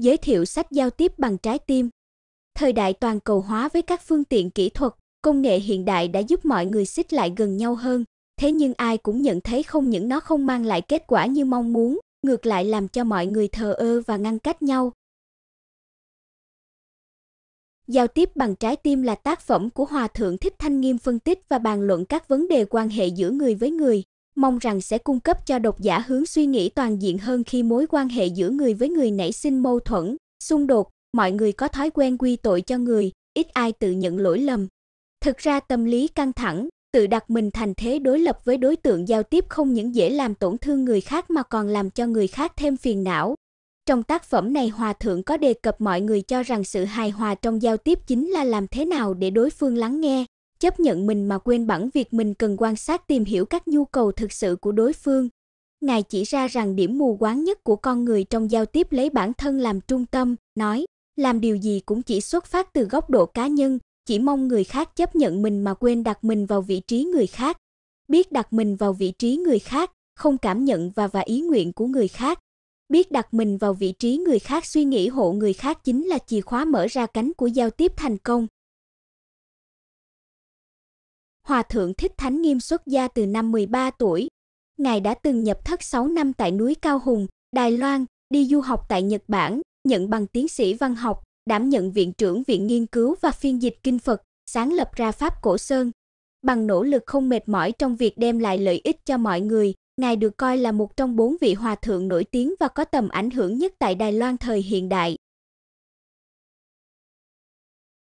giới thiệu sách giao tiếp bằng trái tim. Thời đại toàn cầu hóa với các phương tiện kỹ thuật, công nghệ hiện đại đã giúp mọi người xích lại gần nhau hơn, thế nhưng ai cũng nhận thấy không những nó không mang lại kết quả như mong muốn, ngược lại làm cho mọi người thờ ơ và ngăn cách nhau. Giao tiếp bằng trái tim là tác phẩm của Hòa thượng Thích Thanh Nghiêm phân tích và bàn luận các vấn đề quan hệ giữa người với người, mong rằng sẽ cung cấp cho độc giả hướng suy nghĩ toàn diện hơn khi mối quan hệ giữa người với người nảy sinh mâu thuẫn, xung đột, mọi người có thói quen quy tội cho người, ít ai tự nhận lỗi lầm. Thực ra tâm lý căng thẳng, tự đặt mình thành thế đối lập với đối tượng giao tiếp không những dễ làm tổn thương người khác mà còn làm cho người khác thêm phiền não. Trong tác phẩm này Hòa Thượng có đề cập mọi người cho rằng sự hài hòa trong giao tiếp chính là làm thế nào để đối phương lắng nghe, chấp nhận mình mà quên bẵng việc mình cần quan sát tìm hiểu các nhu cầu thực sự của đối phương. Ngài chỉ ra rằng điểm mù quáng nhất của con người trong giao tiếp lấy bản thân làm trung tâm, nói, làm điều gì cũng chỉ xuất phát từ góc độ cá nhân, chỉ mong người khác chấp nhận mình mà quên đặt mình vào vị trí người khác. Biết đặt mình vào vị trí người khác, không cảm nhận và và ý nguyện của người khác. Biết đặt mình vào vị trí người khác suy nghĩ hộ người khác chính là chìa khóa mở ra cánh của giao tiếp thành công. Hòa thượng Thích Thánh Nghiêm xuất gia từ năm 13 tuổi. Ngài đã từng nhập thất 6 năm tại núi Cao Hùng, Đài Loan, đi du học tại Nhật Bản, nhận bằng tiến sĩ văn học, đảm nhận viện trưởng viện nghiên cứu và phiên dịch kinh Phật, sáng lập ra Pháp Cổ Sơn. Bằng nỗ lực không mệt mỏi trong việc đem lại lợi ích cho mọi người, Ngài được coi là một trong bốn vị hòa thượng nổi tiếng và có tầm ảnh hưởng nhất tại Đài Loan thời hiện đại.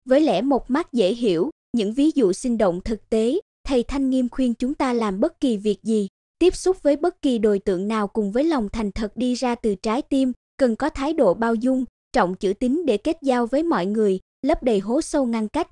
Với lẽ một mắt dễ hiểu, những ví dụ sinh động thực tế, thầy Thanh Nghiêm khuyên chúng ta làm bất kỳ việc gì, tiếp xúc với bất kỳ đối tượng nào cùng với lòng thành thật đi ra từ trái tim, cần có thái độ bao dung, trọng chữ tín để kết giao với mọi người, lấp đầy hố sâu ngăn cách.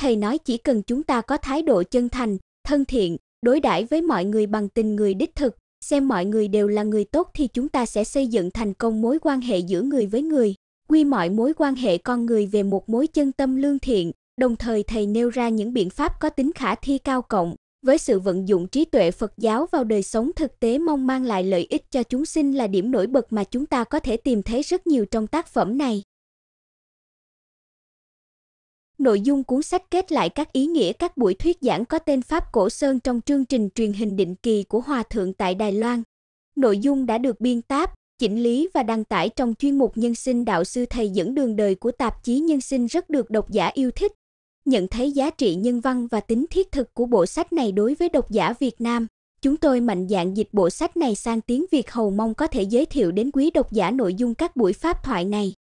Thầy nói chỉ cần chúng ta có thái độ chân thành, thân thiện, đối đãi với mọi người bằng tình người đích thực, xem mọi người đều là người tốt thì chúng ta sẽ xây dựng thành công mối quan hệ giữa người với người, quy mọi mối quan hệ con người về một mối chân tâm lương thiện, Đồng thời thầy nêu ra những biện pháp có tính khả thi cao cộng với sự vận dụng trí tuệ Phật giáo vào đời sống thực tế mong mang lại lợi ích cho chúng sinh là điểm nổi bật mà chúng ta có thể tìm thấy rất nhiều trong tác phẩm này. Nội dung cuốn sách kết lại các ý nghĩa các buổi thuyết giảng có tên Pháp Cổ Sơn trong chương trình truyền hình định kỳ của Hòa Thượng tại Đài Loan. Nội dung đã được biên táp, chỉnh lý và đăng tải trong chuyên mục Nhân sinh Đạo sư Thầy dẫn đường đời của tạp chí Nhân sinh rất được độc giả yêu thích nhận thấy giá trị nhân văn và tính thiết thực của bộ sách này đối với độc giả Việt Nam. Chúng tôi mạnh dạn dịch bộ sách này sang tiếng Việt hầu mong có thể giới thiệu đến quý độc giả nội dung các buổi pháp thoại này.